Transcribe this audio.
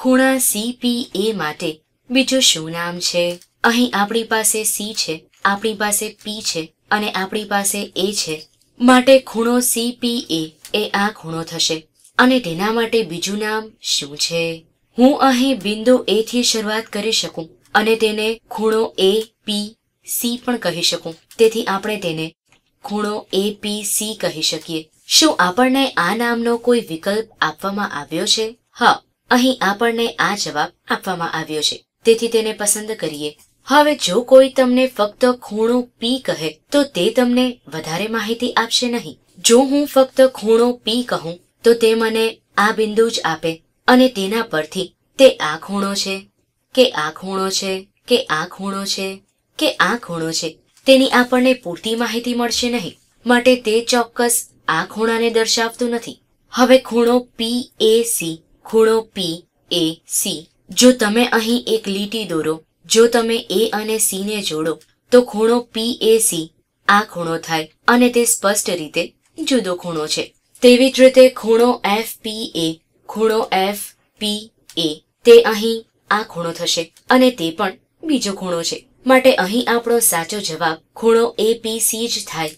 ખૂણા એ માટે બીજું શું નામ છે અહીં આપણી પાસે સી છે આપણી પાસે પી છે અને આપણી પાસે એ છે માટે ખૂણો સીપીએ એ આ ખૂણો થશે અને તેના માટે બીજું નામ શું છે હું અહીં બિંદુ એ થી શરૂઆત કરી શકું અને તેને ખૂણો એ પી સી પણ કહી શકું તેથી આપણે તેને ખૂણો એ પી સી કહી શકીએ શું આપણને આ નામનો કોઈ વિકલ્પ આપવામાં આવ્યો છે હા અહીં આપણને આ જવાબ આપવામાં આવ્યો છે તેથી તેને પસંદ કરીએ હવે જો કોઈ તમને ફક્ત ખૂણો પી કહે તો તે તમને વધારે માહિતી આપશે નહીં જો હું ફક્ત ખૂણો પી કહું તો તે મને આ બિંદુ જ આપે અને તેના પરથી તે આ ખૂણો છે કે આ ખૂણો છે કે આ ખૂણો છે કે આ ખૂણો છે તેની આપણને પૂરતી માહિતી મળશે નહીં માટે તે ચોક્કસ આ ખૂણાને દર્શાવતું નથી હવે ખૂણો પી એ સી ખૂણો પી એ સી જો તમે અહીં એક લીટી દોરો જો તમે એ અને સી ને જોડો તો ખૂણો પી એ સી આ ખૂણો થાય અને તે સ્પષ્ટ રીતે જુદો ખૂણો છે તેવી જ રીતે ખૂણો એફ પી એ ખૂણો એફ પી એ તે અહીં આ ખૂણો થશે અને તે પણ બીજો ખૂણો છે માટે અહીં આપણો સાચો જવાબ ખૂણો એ પી સી જ થાય